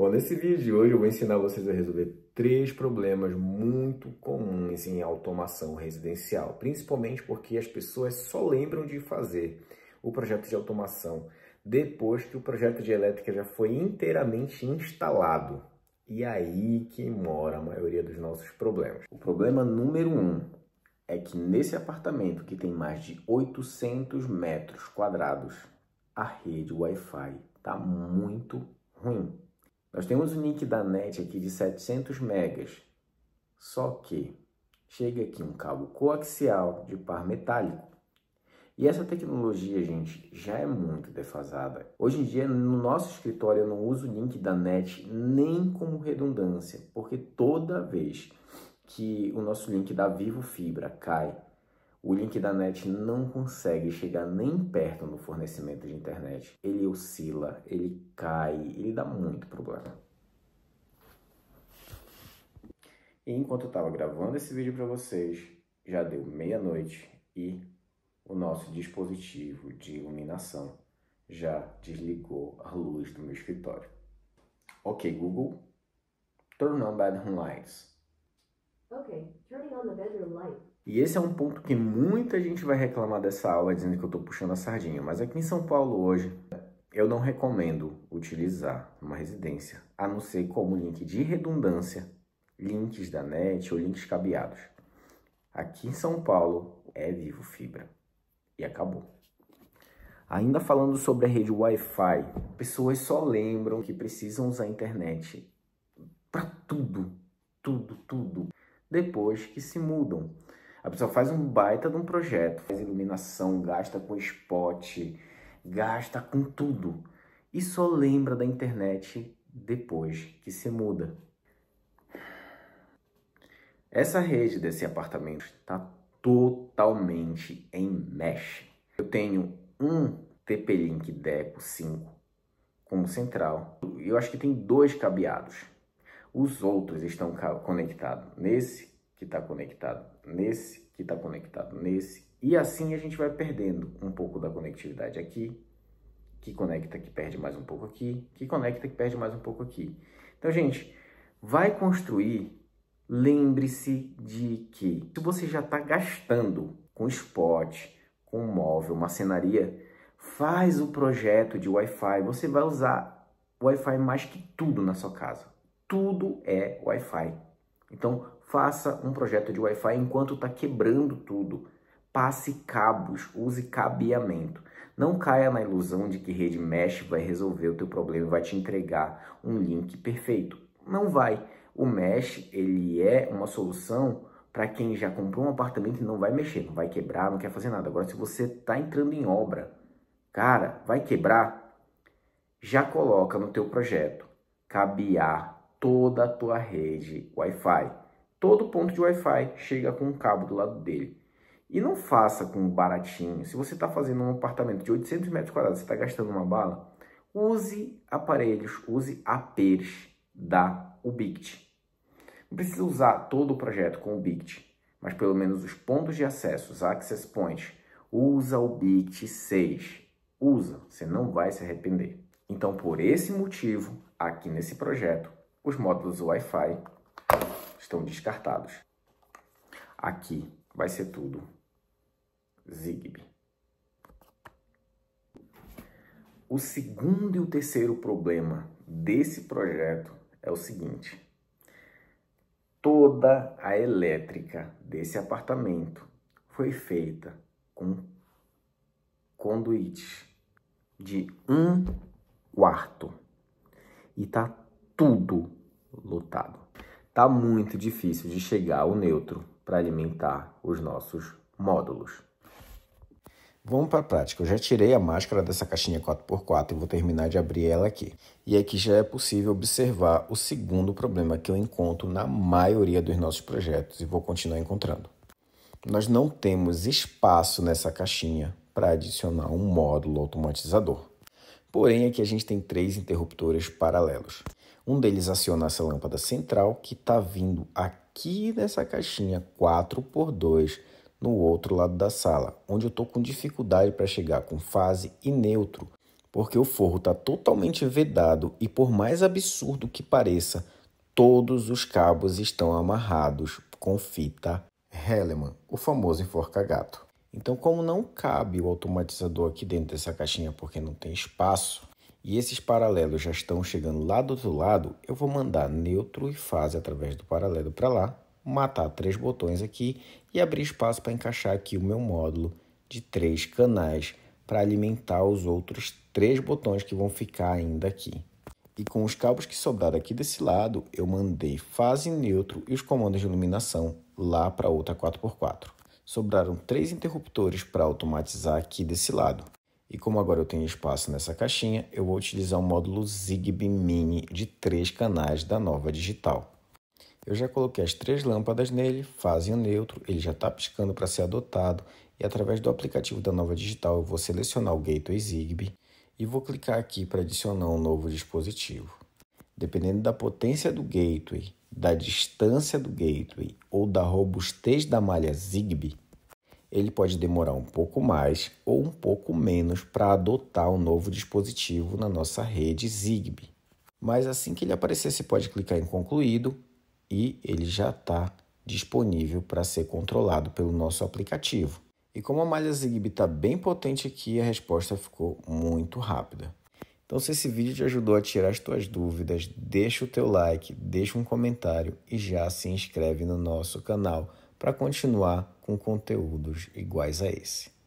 Bom, nesse vídeo de hoje eu vou ensinar vocês a resolver três problemas muito comuns em automação residencial, principalmente porque as pessoas só lembram de fazer o projeto de automação depois que o projeto de elétrica já foi inteiramente instalado. E aí que mora a maioria dos nossos problemas. O problema número um é que nesse apartamento que tem mais de 800 metros quadrados, a rede Wi-Fi está muito ruim. Nós temos um link da net aqui de 700 megas, só que chega aqui um cabo coaxial de par metálico. E essa tecnologia, gente, já é muito defasada. Hoje em dia, no nosso escritório, eu não uso o link da net nem como redundância, porque toda vez que o nosso link da Vivo Fibra cai, o link da net não consegue chegar nem perto no fornecimento de internet. Ele oscila, ele cai, ele dá muito problema. E enquanto eu estava gravando esse vídeo para vocês, já deu meia-noite e o nosso dispositivo de iluminação já desligou a luz do meu escritório. Ok, Google, turn on bedroom lights. Ok, turning on the bedroom light. E esse é um ponto que muita gente vai reclamar dessa aula dizendo que eu estou puxando a sardinha, mas aqui em São Paulo hoje eu não recomendo utilizar uma residência, a não ser como link de redundância, links da net ou links cabeados. Aqui em São Paulo é vivo fibra e acabou. Ainda falando sobre a rede Wi-Fi, pessoas só lembram que precisam usar a internet para tudo, tudo, tudo, depois que se mudam. A pessoa faz um baita de um projeto, faz iluminação, gasta com spot, gasta com tudo. E só lembra da internet depois que se muda. Essa rede desse apartamento está totalmente em mesh. Eu tenho um TP-Link Deco 5 como central. Eu acho que tem dois cabeados. Os outros estão conectados nesse que está conectado nesse, que está conectado nesse, e assim a gente vai perdendo um pouco da conectividade aqui, que conecta, que perde mais um pouco aqui, que conecta, que perde mais um pouco aqui. Então, gente, vai construir, lembre-se de que se você já está gastando com spot, com móvel, macenaria, faz o projeto de Wi-Fi, você vai usar Wi-Fi mais que tudo na sua casa. Tudo é Wi-Fi. Então, faça um projeto de Wi-Fi enquanto está quebrando tudo. Passe cabos, use cabeamento. Não caia na ilusão de que rede mesh vai resolver o teu problema e vai te entregar um link perfeito. Não vai. O mesh ele é uma solução para quem já comprou um apartamento e não vai mexer, não vai quebrar, não quer fazer nada. Agora, se você está entrando em obra, cara, vai quebrar, já coloca no teu projeto cabear toda a tua rede Wi-Fi. Todo ponto de Wi-Fi chega com um cabo do lado dele. E não faça com baratinho. Se você está fazendo um apartamento de 800 metros quadrados, você está gastando uma bala, use aparelhos, use APs da Ubiquiti. Não precisa usar todo o projeto com o Ubiquiti, mas pelo menos os pontos de acesso, os access points, usa o Ubiquiti 6. Usa, você não vai se arrepender. Então, por esse motivo, aqui nesse projeto, os módulos Wi-Fi estão descartados. Aqui vai ser tudo Zigbee. O segundo e o terceiro problema desse projeto é o seguinte. Toda a elétrica desse apartamento foi feita com conduíte de um quarto e tá tudo lotado. Tá muito difícil de chegar ao neutro para alimentar os nossos módulos. Vamos para a prática. Eu já tirei a máscara dessa caixinha 4x4 e vou terminar de abrir ela aqui. E aqui já é possível observar o segundo problema que eu encontro na maioria dos nossos projetos e vou continuar encontrando. Nós não temos espaço nessa caixinha para adicionar um módulo automatizador. Porém, aqui a gente tem três interruptores paralelos. Um deles aciona essa lâmpada central que está vindo aqui nessa caixinha 4x2 no outro lado da sala, onde eu estou com dificuldade para chegar com fase e neutro, porque o forro está totalmente vedado e por mais absurdo que pareça, todos os cabos estão amarrados com fita Heleman, o famoso enforca-gato. Então, como não cabe o automatizador aqui dentro dessa caixinha porque não tem espaço, e esses paralelos já estão chegando lá do outro lado, eu vou mandar neutro e fase através do paralelo para lá, matar três botões aqui e abrir espaço para encaixar aqui o meu módulo de três canais para alimentar os outros três botões que vão ficar ainda aqui. E com os cabos que sobraram aqui desse lado, eu mandei fase neutro e os comandos de iluminação lá para outra 4x4 sobraram três interruptores para automatizar aqui desse lado. E como agora eu tenho espaço nessa caixinha, eu vou utilizar o módulo Zigbee Mini de três canais da Nova Digital. Eu já coloquei as três lâmpadas nele, fazem o neutro, ele já está piscando para ser adotado e através do aplicativo da Nova Digital eu vou selecionar o Gateway Zigbee e vou clicar aqui para adicionar um novo dispositivo. Dependendo da potência do gateway da distância do gateway ou da robustez da malha Zigbee, ele pode demorar um pouco mais ou um pouco menos para adotar o um novo dispositivo na nossa rede Zigbee. Mas assim que ele aparecer, você pode clicar em concluído e ele já está disponível para ser controlado pelo nosso aplicativo. E como a malha Zigbee está bem potente aqui, a resposta ficou muito rápida. Então, se esse vídeo te ajudou a tirar as tuas dúvidas, deixa o teu like, deixa um comentário e já se inscreve no nosso canal para continuar com conteúdos iguais a esse.